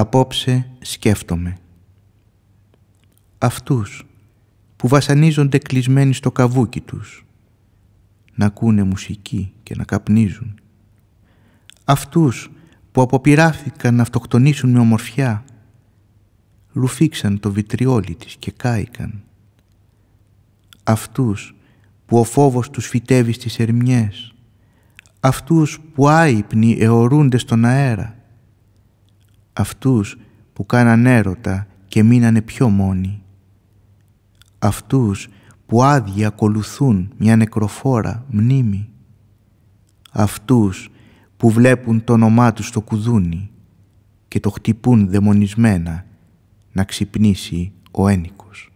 Απόψε σκέφτομαι. Αυτούς που βασανίζονται κλεισμένοι στο καβούκι τους. Να ακούνε μουσική και να καπνίζουν. Αυτούς που αποπειράθηκαν να αυτοκτονήσουν με ομορφιά. Ρουφήξαν το βιτριόλι της και κάηκαν. Αυτούς που ο φόβος τους φυτεύει στις ερμιές. Αυτούς που άϊπνοι αιωρούνται στον αέρα αυτούς που κάναν έρωτα και μείνανε πιο μόνοι. Αυτούς που άδεια ακολουθούν μια νεκροφόρα μνήμη. Αυτούς που βλέπουν το όνομά τους στο κουδούνι και το χτυπούν δαιμονισμένα να ξυπνήσει ο ένικος.